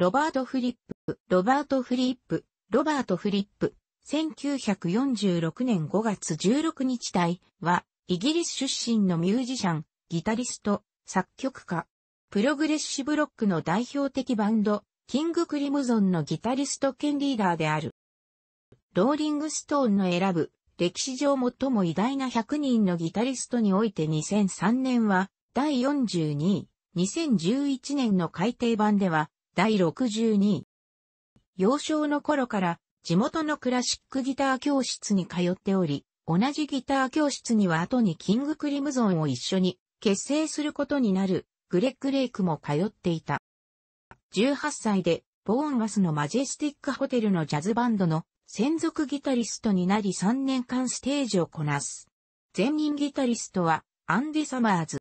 ロバート・フリップ、ロバート・フリップ、ロバート・フリップ、1946年5月16日体は、イギリス出身のミュージシャン、ギタリスト、作曲家、プログレッシブロックの代表的バンド、キング・クリムゾンのギタリスト兼リーダーである。ローリング・ストーンの選ぶ、歴史上最も偉大な100人のギタリストにおいて2003年は、第42位、2011年の改訂版では、第62位。幼少の頃から地元のクラシックギター教室に通っており、同じギター教室には後にキングクリムゾンを一緒に結成することになるグレッグ・レイクも通っていた。18歳でボーンガスのマジェスティックホテルのジャズバンドの専属ギタリストになり3年間ステージをこなす。前任ギタリストはアンディ・サマーズ。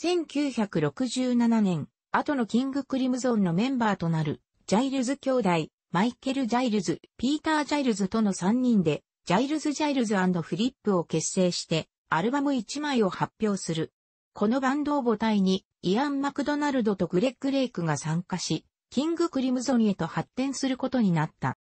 1967年、後のキングクリムゾンのメンバーとなる、ジャイルズ兄弟、マイケル・ジャイルズ、ピーター・ジャイルズとの3人で、ジャイルズ・ジャイルズフリップを結成して、アルバム1枚を発表する。このバンドを母体に、イアン・マクドナルドとグレッグ・レイクが参加し、キング・クリムゾンへと発展することになった。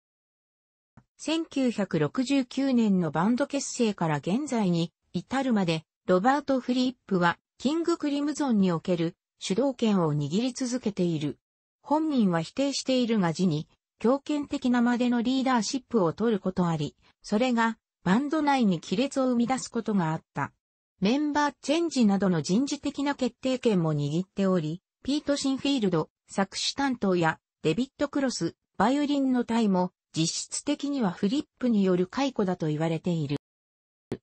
1969年のバンド結成から現在に至るまで、ロバート・フリップは、キング・クリムゾンにおける主導権を握り続けている。本人は否定しているが辞に、強権的なまでのリーダーシップを取ることあり、それがバンド内に亀裂を生み出すことがあった。メンバーチェンジなどの人事的な決定権も握っており、ピート・シンフィールド、作詞担当やデビット・クロス、バイオリンの隊も実質的にはフリップによる解雇だと言われている。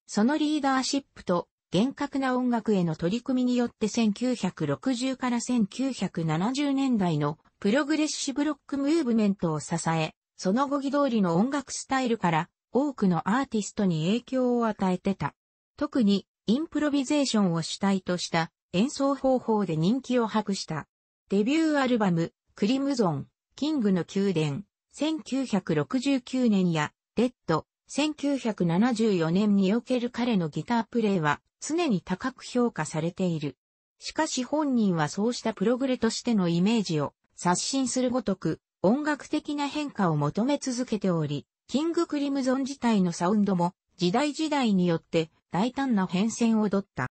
そのリーダーシップと厳格な音楽への取り組みによって1960から1970年代のプログレッシブロックムーブメントを支え、その語義通りの音楽スタイルから多くのアーティストに影響を与えてた。特にインプロビゼーションを主体とした演奏方法で人気を博した。デビューアルバム、クリムゾン、キングの宮殿、1969年や、レッド、1974年における彼のギタープレイは常に高く評価されている。しかし本人はそうしたプログレとしてのイメージを刷新するごとく音楽的な変化を求め続けており、キングクリムゾン自体のサウンドも時代時代によって大胆な変遷を取った。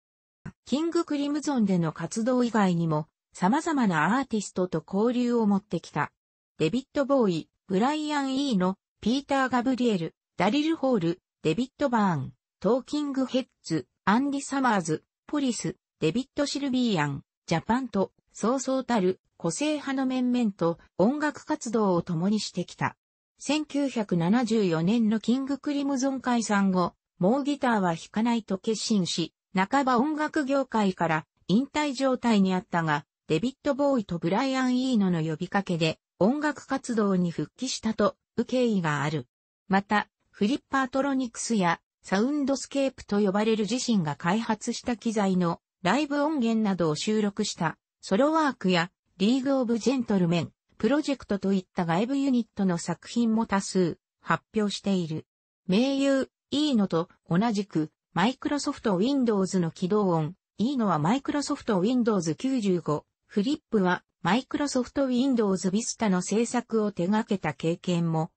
キングクリムゾンでの活動以外にも様々なアーティストと交流を持ってきた。デビット・ボーイ、ブライアン・イーのピーター・ガブリエル、ダリル・ホール、デビット・バーン、トーキング・ヘッズ、アンディ・サマーズ、ポリス、デビット・シルビーアン、ジャパンと、そうそうたる個性派の面々と音楽活動を共にしてきた。1974年のキングクリムゾン解散後、もうギターは弾かないと決心し、半ば音楽業界から引退状態にあったが、デビット・ボーイとブライアン・イーノの呼びかけで音楽活動に復帰したと受け意がある。また、フリッパートロニクスやサウンドスケープと呼ばれる自身が開発した機材のライブ音源などを収録したソロワークやリーグ・オブ・ジェントルメン、プロジェクトといった外部ユニットの作品も多数発表している。名優、いいのと同じくマイクロソフト Windows の起動音、いいのはマイクロソフト Windows 95、フリップはマイクロソフト Windows Vista の制作を手掛けた経験も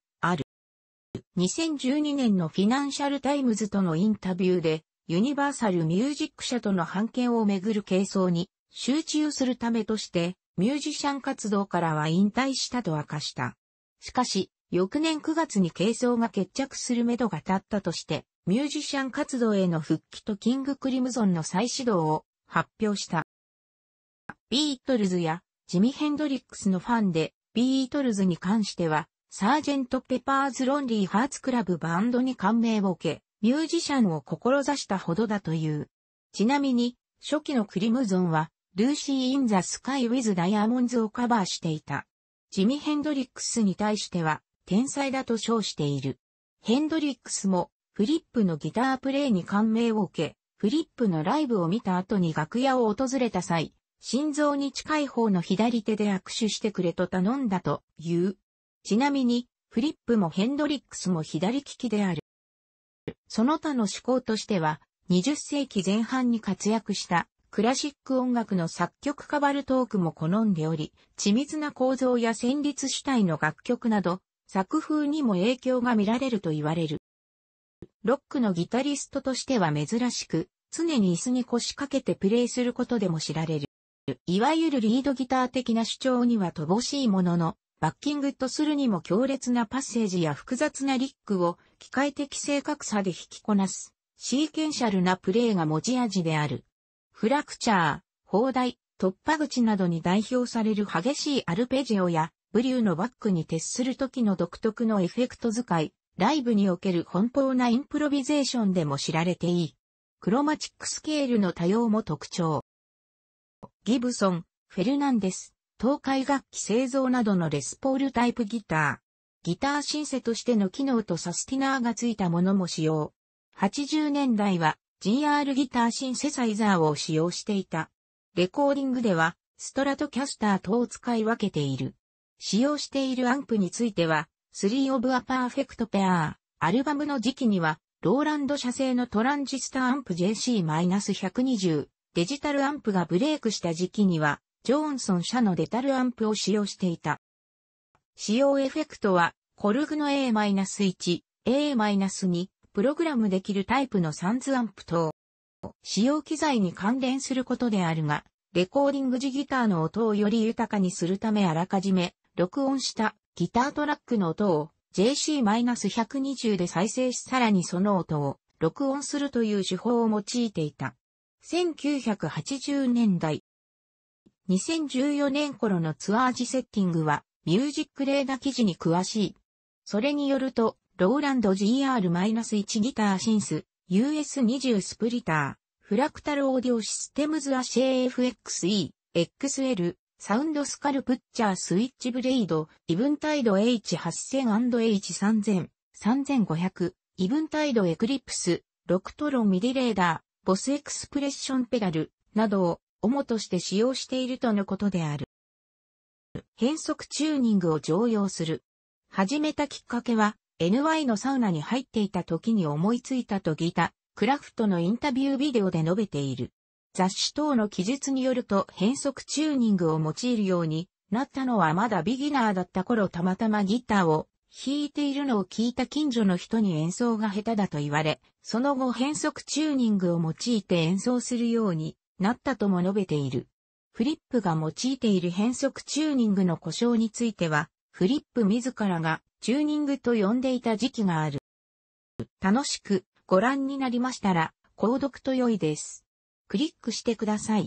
2012年のフィナンシャルタイムズとのインタビューで、ユニバーサルミュージック社との版権をめぐる係争に集中するためとして、ミュージシャン活動からは引退したと明かした。しかし、翌年9月に係争が決着するめどが立ったとして、ミュージシャン活動への復帰とキングクリムゾンの再始動を発表した。ビートルズやジミヘンドリックスのファンで、ビートルズに関しては、サージェント・ペパーズ・ロンリー・ハーツ・クラブバンドに感銘を受け、ミュージシャンを志したほどだという。ちなみに、初期のクリムゾンは、ルーシー・イン・ザ・スカイ・ウィズ・ダイヤモンズをカバーしていた。ジミ・ヘンドリックスに対しては、天才だと称している。ヘンドリックスも、フリップのギタープレイに感銘を受け、フリップのライブを見た後に楽屋を訪れた際、心臓に近い方の左手で握手してくれと頼んだという。ちなみに、フリップもヘンドリックスも左利きである。その他の思考としては、20世紀前半に活躍したクラシック音楽の作曲カバルトークも好んでおり、緻密な構造や旋律主体の楽曲など、作風にも影響が見られると言われる。ロックのギタリストとしては珍しく、常に椅子に腰掛けてプレイすることでも知られる。いわゆるリードギター的な主張には乏しいものの、バッキングとするにも強烈なパッセージや複雑なリックを機械的正確さで引きこなす、シーケンシャルなプレーが持ち味である。フラクチャー、砲台、突破口などに代表される激しいアルペジオや、ブリューのバックに徹する時の独特のエフェクト使い、ライブにおける奔放なインプロビゼーションでも知られていい。クロマチックスケールの多様も特徴。ギブソン、フェルナンデス、東海楽器製造などのレスポールタイプギター、ギターシンセとしての機能とサスティナーが付いたものも使用。80年代は GR ギターシンセサイザーを使用していた。レコーディングではストラトキャスターとを使い分けている。使用しているアンプについては、3 of a Perfect Pair、アルバムの時期には、ローランド社製のトランジスタアンプ JC-120、デジタルアンプがブレイクした時期には、ジョーンソン社のデタルアンプを使用していた。使用エフェクトは、コルグの A-1、A-2、プログラムできるタイプのサンズアンプ等。使用機材に関連することであるが、レコーディング時ギターの音をより豊かにするためあらかじめ、録音したギタートラックの音を JC-120 で再生しさらにその音を録音するという手法を用いていた。1980年代、2014年頃のツアー時セッティングは、ミュージックレーダー記事に詳しい。それによると、ローランド GR-1 ギターシンス、US20 スプリター、フラクタルオーディオシステムズアシェ FXE、XL、サウンドスカルプッチャースイッチブレイド、イブンタイド H8000&H3000、3500、イブンタイドエクリプス、ロクトロミディレーダー、ボスエクスプレッションペダル、などを主として使用しているとのことである。変速チューニングを常用する。始めたきっかけは、NY のサウナに入っていた時に思いついたとギタ、クラフトのインタビュービデオで述べている。雑誌等の記述によると変速チューニングを用いるようになったのはまだビギナーだった頃たまたまギターを弾いているのを聞いた近所の人に演奏が下手だと言われ、その後変速チューニングを用いて演奏するようになったとも述べている。フリップが用いている変速チューニングの故障については、フリップ自らがチューニングと呼んでいた時期がある。楽しくご覧になりましたら、購読と良いです。クリックしてください。